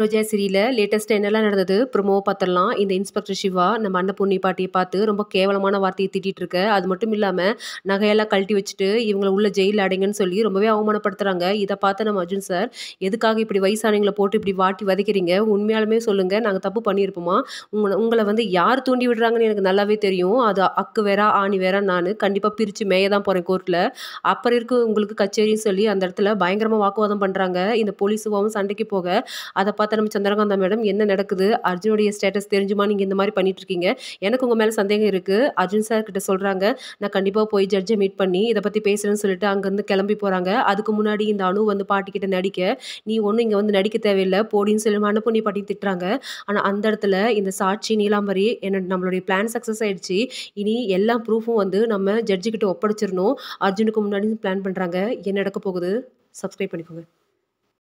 ரோஜா சிரியில் லேட்டஸ்ட்டாக என்னெல்லாம் நடந்தது ப்ரொமோ பார்த்துடலாம் இந்த இன்ஸ்பெக்டர் சிவா நம்ம அன்னபூர்ணி பாட்டியை பார்த்து ரொம்ப கேவலமான வார்த்தையை திட்டிகிட்டு இருக்க அது மட்டும் இல்லாமல் நகையெல்லாம் கழட்டி வச்சுட்டு இவங்களை உள்ள ஜெயிலில் அடைங்கன்னு சொல்லி ரொம்பவே அவமானப்படுத்துகிறாங்க இதை பார்த்து நம்ம அர்ஜுன் சார் எதுக்காக இப்படி வயசானவங்களை போட்டு இப்படி வாட்டி வதைக்கிறீங்க உண்மையாலுமே சொல்லுங்கள் நாங்கள் தப்பு பண்ணியிருப்போமா உங்களை உங்களை வந்து யார் தூண்டி விடுறாங்கன்னு எனக்கு நல்லாவே தெரியும் அது அக்கு வேற ஆணி வேற நான் கண்டிப்பாக பிரித்து மேய தான் போகிறேன் கோர்ட்டில் அப்புறம் இருக்கு உங்களுக்கு கச்சேரின்னு சொல்லி அந்த இடத்துல பயங்கரமாக வாக்குவாதம் பண்ணுறாங்க இந்த போலீஸுவாவும் சண்டைக்கு போக அதை பார்த்தா நம்ம சந்திரகாந்தா மேடம் என்ன நடக்குது அர்ஜுனுடைய ஸ்டேட்டஸ் தெரிஞ்சுமா நீங்கள் இந்த மாதிரி பண்ணிட்டு இருக்கீங்க எனக்கு உங்கள் மேலே சந்தேகம் இருக்குது அர்ஜுன் சார் கிட்ட சொல்கிறாங்க நான் கண்டிப்பாக போய் ஜட்ஜை மீட் பண்ணி இதை பற்றி பேசுகிறேன்னு சொல்லிட்டு அங்கேருந்து கிளம்பி போகிறாங்க அதுக்கு முன்னாடி இந்த அணு வந்து பாட்டிக்கிட்ட நடிக்க நீ ஒன்றும் இங்கே வந்து நடிக்க தேவையில்லை போடின்னு சொல்லி மனப்புண்ணி பாட்டி திட்டுறாங்க ஆனால் அந்த இடத்துல இந்த சாட்சி நீலாம்பரி என்ன நம்மளுடைய பிளான் சக்ஸஸ் ஆகிடுச்சு இனி எல்லா ப்ரூஃபும் வந்து நம்ம கிட்ட ஒப்படைச்சிடணும் அர்ஜுனுக்கு முன்னாடி பிளான் பண்ணுறாங்க என்ன நடக்க போகுது சப்ஸ்கிரைப் பண்ணிக்கோங்க